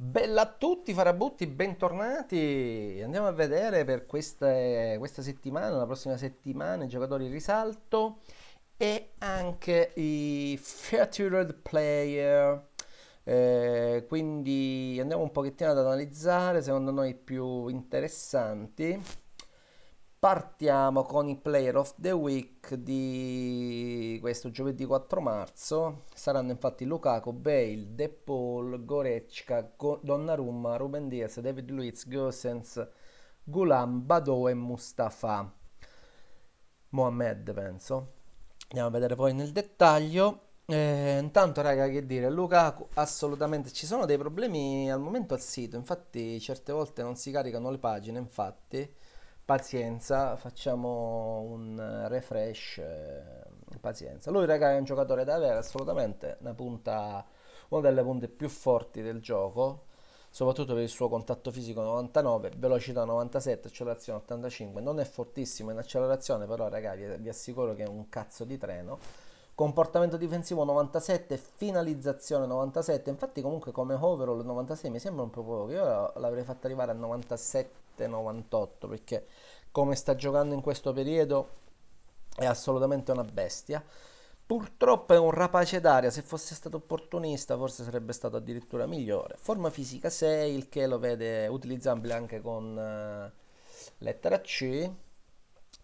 Bella a tutti, farabutti, bentornati. Andiamo a vedere per queste, questa settimana, la prossima settimana, i giocatori in risalto e anche i featured player. Eh, quindi andiamo un pochettino ad analizzare, secondo noi, i più interessanti. Partiamo con i Player of the Week di questo giovedì 4 marzo. Saranno infatti Lukaku, Bale, De Paul, Gorecca, Donnarumma, Ruben Diaz, David Luiz, Gosens, Gulam, Bado e Mustafa. Mohamed penso. Andiamo a vedere poi nel dettaglio. Eh, intanto, raga, che dire, Lukaku assolutamente ci sono dei problemi al momento al sito. Infatti, certe volte non si caricano le pagine. Infatti, pazienza, facciamo un refresh, eh, pazienza. Lui raga è un giocatore da avere assolutamente, una, punta, una delle punte più forti del gioco, soprattutto per il suo contatto fisico 99, velocità 97, accelerazione 85, non è fortissimo in accelerazione, però raga vi, vi assicuro che è un cazzo di treno comportamento difensivo 97, finalizzazione 97, infatti comunque come overall 96 mi sembra un po' poco, io l'avrei fatto arrivare a 97 97-98 perché come sta giocando in questo periodo è assolutamente una bestia. Purtroppo è un rapace d'aria, se fosse stato opportunista forse sarebbe stato addirittura migliore. Forma fisica 6, il che lo vede utilizzabile anche con uh, lettera C.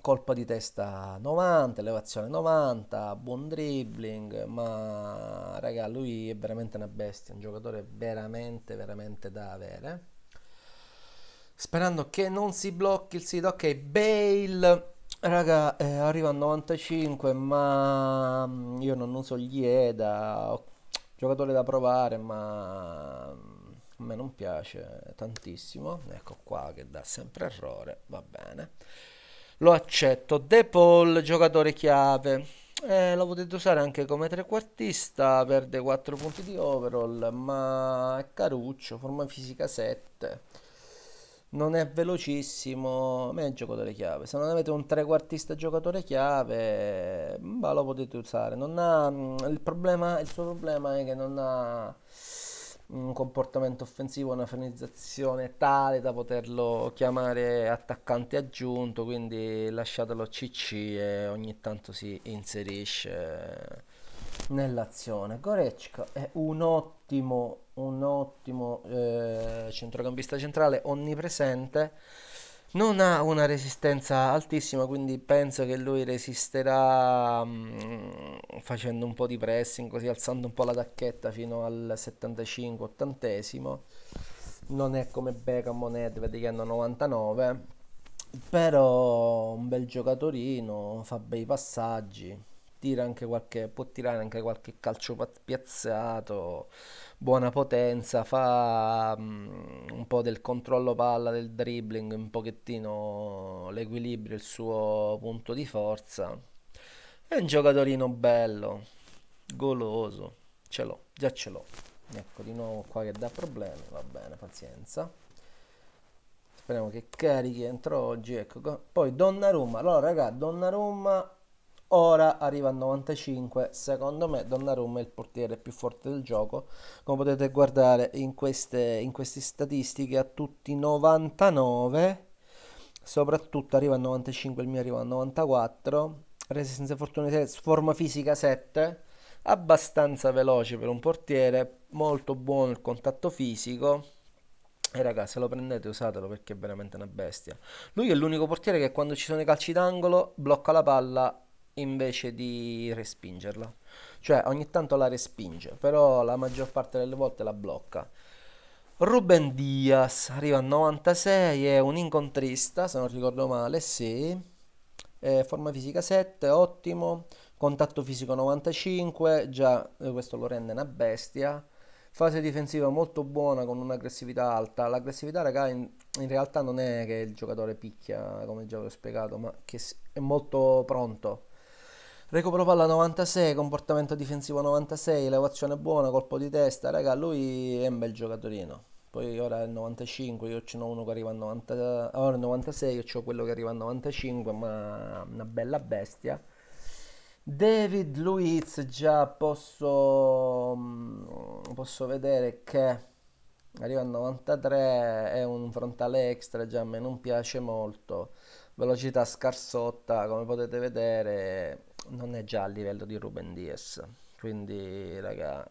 Colpa di testa 90, elevazione 90, buon dribbling, ma raga lui è veramente una bestia, un giocatore veramente veramente da avere sperando che non si blocchi il sito. Ok, Bale, raga, eh, arriva a 95, ma mm, io non uso gli EDA, giocatore da provare, ma mm, a me non piace tantissimo. Ecco qua che dà sempre errore, va bene. Lo accetto. De Paul, giocatore chiave. Eh, lo potete usare anche come trequartista, perde 4 punti di overall, ma è caruccio, forma fisica 7 non è velocissimo, ma è il gioco delle chiave. Se non avete un trequartista giocatore chiave, bah, mm, lo potete usare. Ha, mm, il, problema, il suo problema è che non ha mm, un comportamento offensivo, una frenizzazione tale da poterlo chiamare attaccante aggiunto, quindi lasciatelo CC e ogni tanto si inserisce nell'azione. Goretzka è un ottimo, un ottimo eh, centrocampista centrale, onnipresente. Non ha una resistenza altissima, quindi penso che lui resisterà mh, mm, facendo un po' di pressing, così alzando un po' la tacchetta fino al 75-80. Non è come Beckham o Nedved che hanno 99, però un bel giocatorino, fa bei passaggi tira anche qualche, può tirare anche qualche calcio piazzato, buona potenza, fa um, un po' del controllo palla, del dribbling, un pochettino l'equilibrio, il suo punto di forza. È un giocatorino bello, goloso, ce l'ho, già ce l'ho. Ecco, di nuovo qua che dà problemi, va bene, pazienza speriamo che carichi entro oggi ecco poi Donnarumma allora raga Donnarumma ora arriva a 95 secondo me Donnarumma è il portiere più forte del gioco come potete guardare in queste, in queste statistiche a tutti 99 soprattutto arriva a 95 il mio arriva a 94 resistenza fortuna 6 forma fisica 7 abbastanza veloce per un portiere molto buono il contatto fisico e ragazzi, se lo prendete usatelo perché è veramente una bestia. Lui è l'unico portiere che quando ci sono i calci d'angolo blocca la palla invece di respingerla. Cioè ogni tanto la respinge, però la maggior parte delle volte la blocca. Ruben Diaz arriva a 96, è un incontrista, se non ricordo male, sì. Eh, forma fisica 7, ottimo. Contatto fisico 95, già eh, questo lo rende una bestia. Fase difensiva molto buona con un'aggressività alta. L'aggressività, raga, in, in realtà non è che il giocatore picchia, come già vi ho spiegato, ma che è molto pronto recupero palla 96, comportamento difensivo 96, elevazione buona, colpo di testa, raga, lui è un bel giocatorino. Poi ora è il 95, io ce n'ho uno che arriva a 90, ora è il 96, io ho quello che arriva a 95, ma una bella bestia. David Luiz già posso, mm, posso vedere che arriva a 93, è un frontale extra, già a me non piace molto velocità scarsotta come potete vedere non è già a livello di Ruben Diaz. Quindi, raga,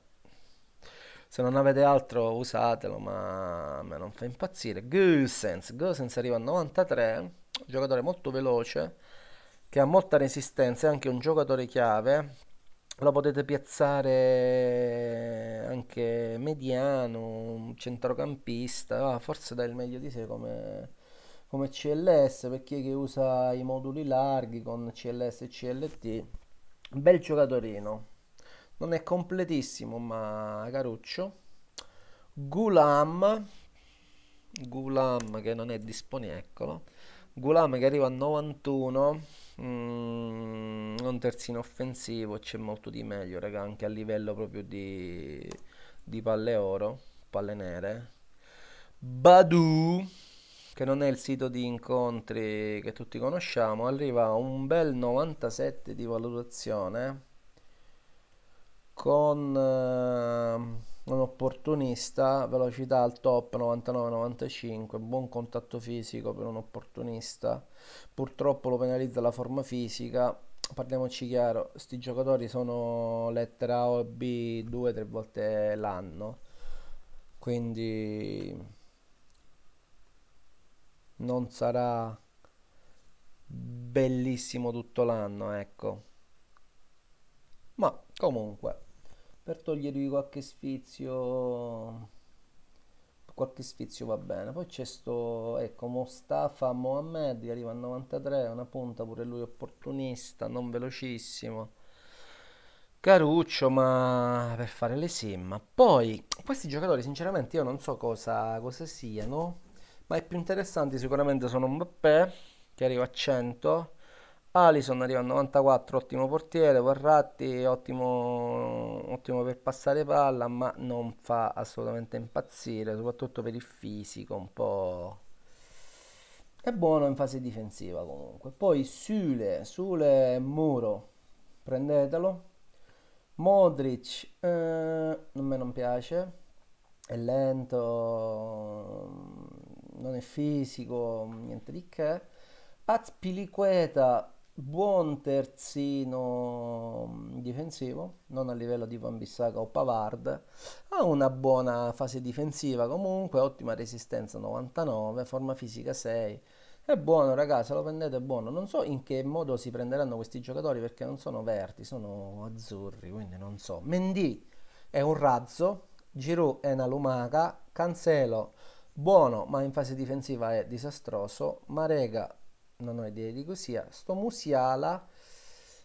se non avete altro usatelo, ma me non fa impazzire. Gusens, Gusens arriva a 93, giocatore molto veloce, che ha molta resistenza, è anche un giocatore chiave. Lo potete piazzare anche mediano, centrocampista, ah, forse dà il meglio di sé come come CLS per chi che usa i moduli larghi con CLS e CLT bel giocatorino non è completissimo ma caruccio Gulam Gulam che non è disponibile eccolo Gulam che arriva a 91 mm, un terzino offensivo c'è molto di meglio raga anche a livello proprio di, di palle oro palle nere Badu che non è il sito di incontri che tutti conosciamo, arriva a un bel 97 di valutazione con eh, un opportunista, velocità al top 99-95, buon contatto fisico per un opportunista, purtroppo lo penalizza la forma fisica, parliamoci chiaro, questi giocatori sono lettera A o B due o tre volte l'anno, quindi non sarà bellissimo tutto l'anno, ecco. Ma comunque, per togliervi qualche sfizio, qualche sfizio va bene. Poi c'è sto, ecco, Mostafa Mohamed che arriva a 93, una punta pure lui opportunista, non velocissimo. Caruccio, ma per fare le sim. Ma poi, questi giocatori, sinceramente, io non so cosa, cosa siano ma i più interessanti sicuramente sono Mbappé che arriva a 100 Alison arriva a 94 ottimo portiere Verratti ottimo, ottimo per passare palla ma non fa assolutamente impazzire soprattutto per il fisico un po' è buono in fase difensiva comunque poi Sule Sule Muro prendetelo Modric eh, non me non piace è lento non è fisico, niente di che. Azpiliqueta, buon terzino difensivo, non a livello di Van Bissaka o Pavard, ha una buona fase difensiva comunque, ottima resistenza 99, forma fisica 6. È buono ragazzi, lo prendete è buono. Non so in che modo si prenderanno questi giocatori perché non sono verdi, sono azzurri, quindi non so. Mendy è un razzo, Giroud è una lumaca, Cancelo Buono, ma in fase difensiva è disastroso. Marega, non ho idea di sia Sto Musiala...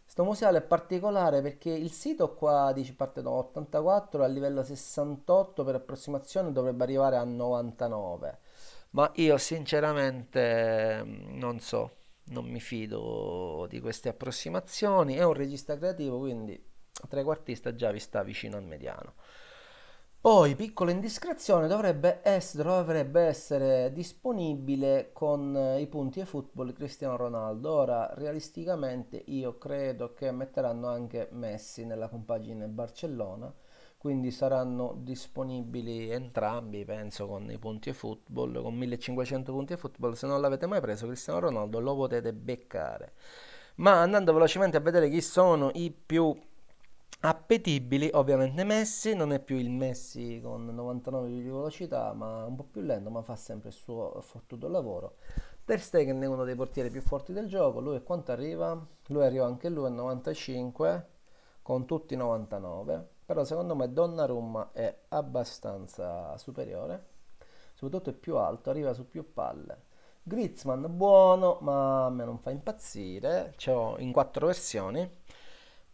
Sto Musiala è particolare perché il sito qua dice parte da 84 a livello 68 per approssimazione dovrebbe arrivare a 99. Ma io sinceramente mm, non so, non mi fido di queste approssimazioni. È un regista creativo, quindi trequartista già vi sta vicino al mediano. Poi, piccola indiscrezione, dovrebbe essere, dovrebbe essere disponibile con eh, i punti e football Cristiano Ronaldo. Ora, realisticamente, io credo che metteranno anche Messi nella compagine Barcellona, quindi saranno disponibili entrambi, penso, con i punti e football, con 1500 punti e football. Se non l'avete mai preso, Cristiano Ronaldo lo potete beccare. Ma andando velocemente a vedere chi sono i più appetibili, ovviamente Messi, non è più il Messi con 99 di velocità, ma un po' più lento, ma fa sempre il suo fottuto lavoro. Ter Stegen è uno dei portieri più forti del gioco, lui quanto arriva? Lui arriva anche lui a 95 con tutti i 99, però secondo me Donnarumma è abbastanza superiore, soprattutto è più alto, arriva su più palle. Griezmann buono, ma a me non fa impazzire, c'ho in quattro versioni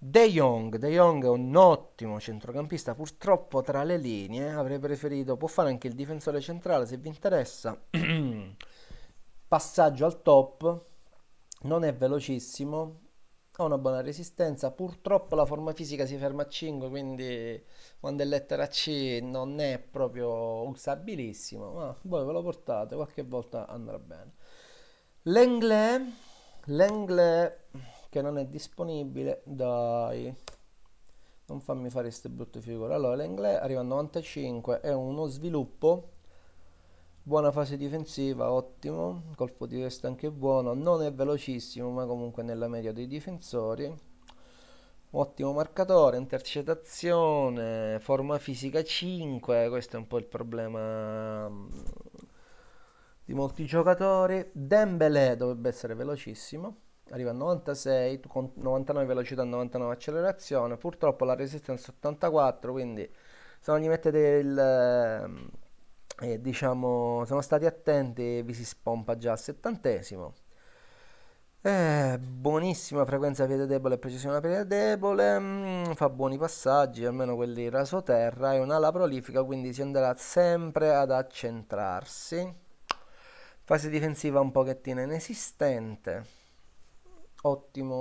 De Jong, De Jong è un ottimo centrocampista, purtroppo tra le linee avrei preferito, può fare anche il difensore centrale se vi interessa, passaggio al top, non è velocissimo, ha una buona resistenza, purtroppo la forma fisica si ferma a 5, quindi quando è lettera C non è proprio usabilissimo, ma voi ve lo portate, qualche volta andrà bene. L'Engle, l'Engle che non è disponibile dai non fammi fare queste brutte figure allora l'Englè arriva a 95 è uno sviluppo buona fase difensiva ottimo colpo di testa anche buono non è velocissimo ma comunque nella media dei difensori ottimo marcatore, intercettazione, forma fisica 5, questo è un po' il problema mm, di molti giocatori. Dembele dovrebbe essere velocissimo arriva a 96 con 99 velocità 99 accelerazione purtroppo la resistenza è 84 quindi se non gli mettete il eh, eh diciamo sono stati attenti vi si spompa già al settantesimo eh, buonissima frequenza piede debole e precisione piede debole, mm, fa buoni passaggi, almeno quelli raso terra, è un'ala prolifica, quindi si andrà sempre ad accentrarsi. Fase difensiva un pochettino inesistente ottimo,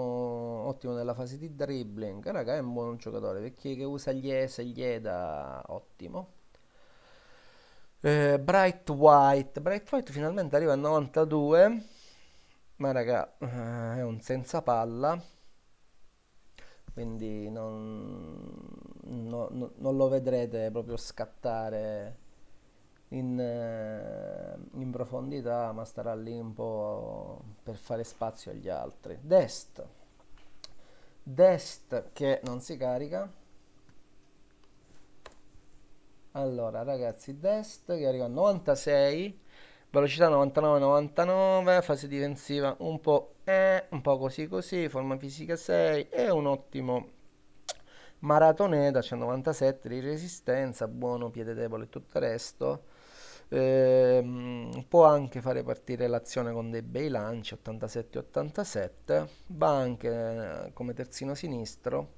ottimo nella fase di dribbling, raga è un buon giocatore perché che usa gli E se gli EDA, ottimo. Eh, Bright White, Bright White finalmente arriva a 92, ma raga eh, è un senza palla, quindi non, no, no, non lo vedrete proprio scattare in, eh, in, profondità, ma starà lì un po' per fare spazio agli altri. Dest, dest che non si carica. Allora, ragazzi, dest che arriva a 96, velocità 99-99, fase difensiva un po', eh, un po' così così, forma fisica 6, è un ottimo maratoneta, c'è 97 di resistenza, buono, piede debole e tutto il resto Ehm, può anche fare partire l'azione con dei bei lanci 87-87, va anche eh, come terzino sinistro,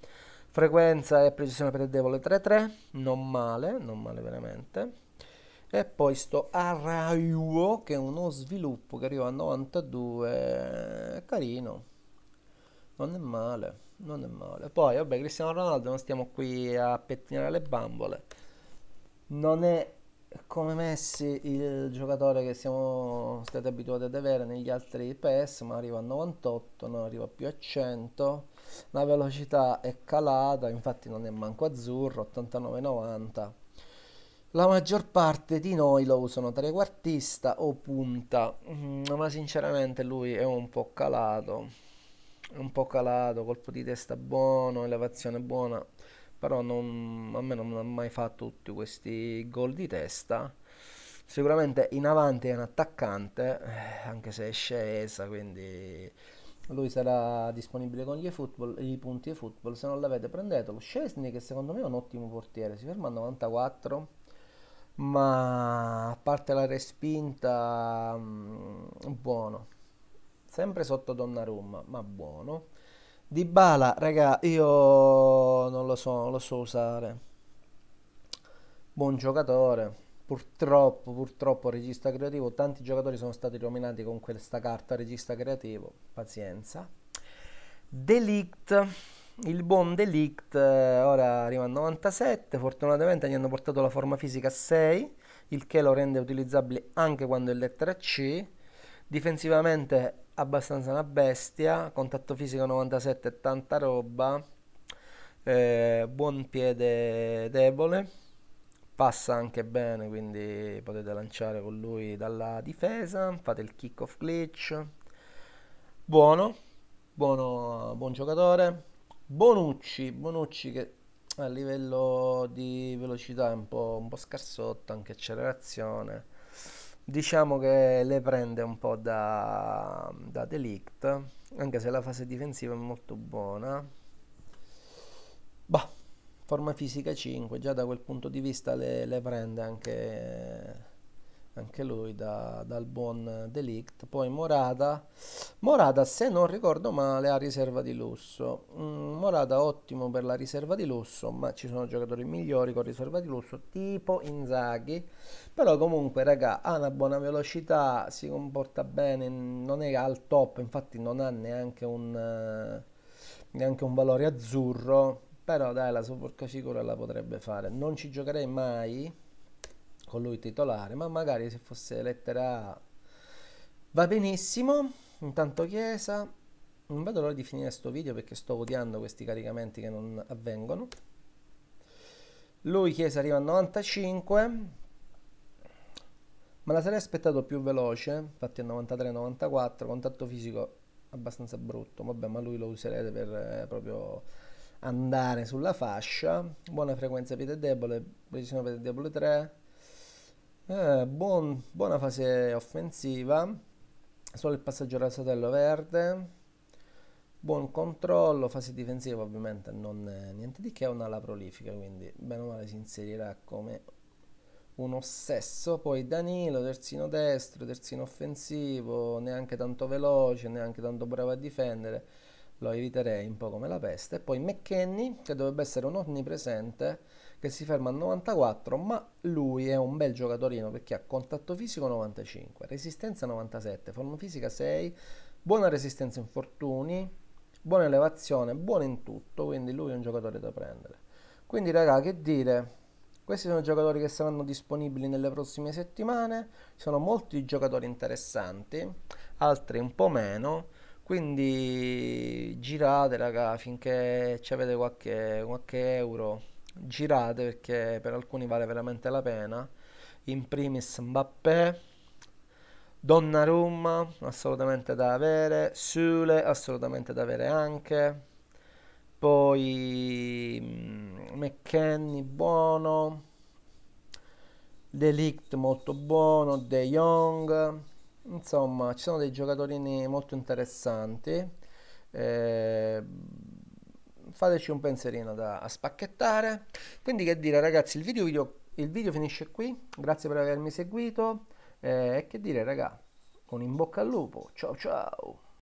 frequenza e precisione perdevole 3-3, non male, non male veramente. E poi sto Arauo che è uno sviluppo che arriva a 92, carino, non è male, non è male. Poi vabbè Cristiano Ronaldo non stiamo qui a pettinare le bambole, non è come Messi il giocatore che siamo stati abituati ad avere negli altri PS ma arriva a 98 non arriva più a 100 la velocità è calata infatti non è manco azzurro 89-90 la maggior parte di noi lo usano trequartista o punta mm, ma sinceramente lui è un po' calato un po' calato colpo di testa buono elevazione buona però non, a me non ha mai fatto tutti questi gol di testa. Sicuramente in avanti è un attaccante, eh, anche se è scesa, quindi lui sarà disponibile con gli football, i punti di football. Se non l'avete prendetelo. Scesni che secondo me è un ottimo portiere, si ferma a 94 ma a parte la respinta mh, mm, buono sempre sotto Donnarumma ma buono Dybala, raga, io non lo so, non lo so usare. Buon giocatore. Purtroppo, purtroppo, regista creativo, tanti giocatori sono stati nominati con questa carta, regista creativo, pazienza. Delict, il buon Delict, eh, ora arriva a 97, fortunatamente gli hanno portato la forma fisica a 6, il che lo rende utilizzabile anche quando è lettera C. Difensivamente abbastanza una bestia, contatto fisico 97, tanta roba, eh, buon piede debole, passa anche bene, quindi potete lanciare con lui dalla difesa, fate il kick off glitch, buono, buono buon giocatore, Bonucci, Bonucci che a livello di velocità è un po', un po scarsotta, anche accelerazione diciamo che le prende un po' da, da Delict, anche se la fase difensiva è molto buona. Bah, forma fisica 5, già da quel punto di vista le, le prende anche anche lui da, dal buon Delict. Poi Morata, Morata se non ricordo male ha riserva di lusso. Mm, Morata ottimo per la riserva di lusso, ma ci sono giocatori migliori con riserva di lusso tipo Inzaghi. Però comunque raga ha una buona velocità, si comporta bene, non è al top, infatti non ha neanche un, eh, neanche un valore azzurro. Però dai, la porca sicura la potrebbe fare. Non ci giocherei mai con lui titolare, ma magari se fosse lettera A va benissimo. Intanto Chiesa, non vedo l'ora di finire questo video perché sto odiando questi caricamenti che non avvengono. Lui Chiesa arriva a 95, ma la sarei aspettato più veloce, infatti a 93-94, contatto fisico abbastanza brutto, vabbè ma lui lo userete per eh, proprio andare sulla fascia, buona frequenza piede debole, precisione piede debole 3, eh, buon, buona fase offensiva, solo il passaggio rasatello verde, buon controllo, fase difensiva ovviamente non è niente di che, è un'ala prolifica, quindi bene o male si inserirà come un ossesso, poi Danilo, terzino destro, terzino offensivo, neanche tanto veloce, neanche tanto bravo a difendere, lo eviterei un po' come la peste, poi McKenny che dovrebbe essere un onnipresente che si ferma a 94, ma lui è un bel giocatorino perché ha contatto fisico 95, resistenza 97, forma fisica 6, buona resistenza infortuni, buona elevazione, buono in tutto, quindi lui è un giocatore da prendere. Quindi raga, che dire? Questi sono i giocatori che saranno disponibili nelle prossime settimane, ci sono molti giocatori interessanti, altri un po' meno, quindi girate raga finché ci avete qualche, qualche euro girate perché per alcuni vale veramente la pena. In primis Mbappé, Donnarumma assolutamente da avere, Sule assolutamente da avere anche, poi mm, McKenny buono, Delict molto buono, De Jong, insomma ci sono dei giocatori molto interessanti. Eh, fateci un pensierino da a spacchettare quindi che dire ragazzi il video, video, il video finisce qui grazie per avermi seguito eh, e eh, che dire raga un in bocca al lupo ciao ciao